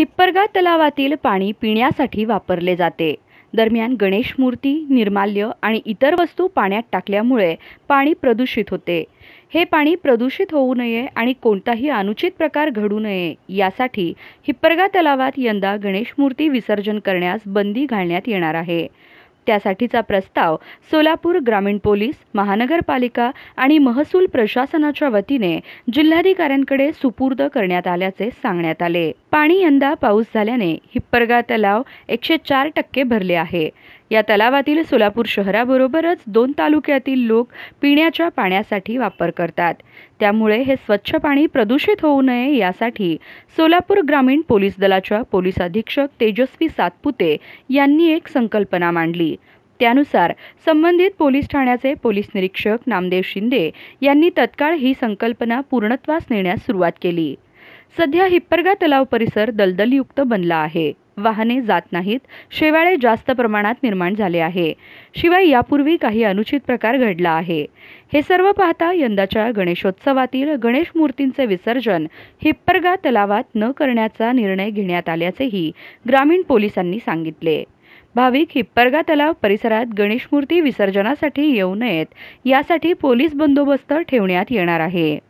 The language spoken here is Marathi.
हिप्परगा तलावातील पाणी पिण्यासाठी वापरले जाते दरम्यान गणेश मूर्ती निर्माल्य आणि इतर वस्तू पाण्यात टाकल्यामुळे पाणी प्रदूषित होते हे पाणी प्रदूषित होऊ नये आणि कोणताही अनुचित प्रकार घडू नये यासाठी हिप्परगा तलावात यंदा गणेश मूर्ती विसर्जन करण्यास बंदी घालण्यात येणार आहे त्यासाठीचा प्रस्ताव सोलापूर ग्रामीण पोलीस महानगरपालिका आणि महसूल प्रशासनाच्या वतीने जिल्हाधिकाऱ्यांकडे सुपूर्द करण्यात आल्याचे सांगण्यात आले पाणी यंदा पाऊस झाल्याने हिप्परगा तलाव एकशे चार टक्के भरले आहे या तलावातील सोलापूर शहराबरोबरच दोन तालुक्यातील लोक पिण्याच्या पाण्यासाठी वापर करतात त्यामुळे हे स्वच्छ पाणी प्रदूषित होऊ नये यासाठी सोलापूर ग्रामीण पोलीस दलाच्या पोलीस अधीक्षक तेजस्वी सातपुते यांनी एक संकल्पना मांडली त्यानुसार संबंधित पोलीस ठाण्याचे पोलीस निरीक्षक नामदेव शिंदे यांनी तत्काळ ही संकल्पना पूर्णत्वास नेण्यास सुरुवात केली सध्या हिप्परगा तलाव परिसर दलदलयुक्त बनला आहे वाहने जात नाहीत शेवाळे जास्त प्रमाणात निर्माण झाले आहे शिवाय यापूर्वी काही अनुचित प्रकार घडला आहे हे सर्व पाहता यंदाच्या गणेशोत्सवातील गणेश मूर्तींचे विसर्जन हिप्परगा तलावात न करण्याचा निर्णय घेण्यात आल्याचेही ग्रामीण पोलिसांनी सांगितले भाविक हिप्परगा तलाव परिसरात गणेशमूर्ती विसर्जनासाठी येऊ नयेत यासाठी पोलीस बंदोबस्त ठेवण्यात येणार आहे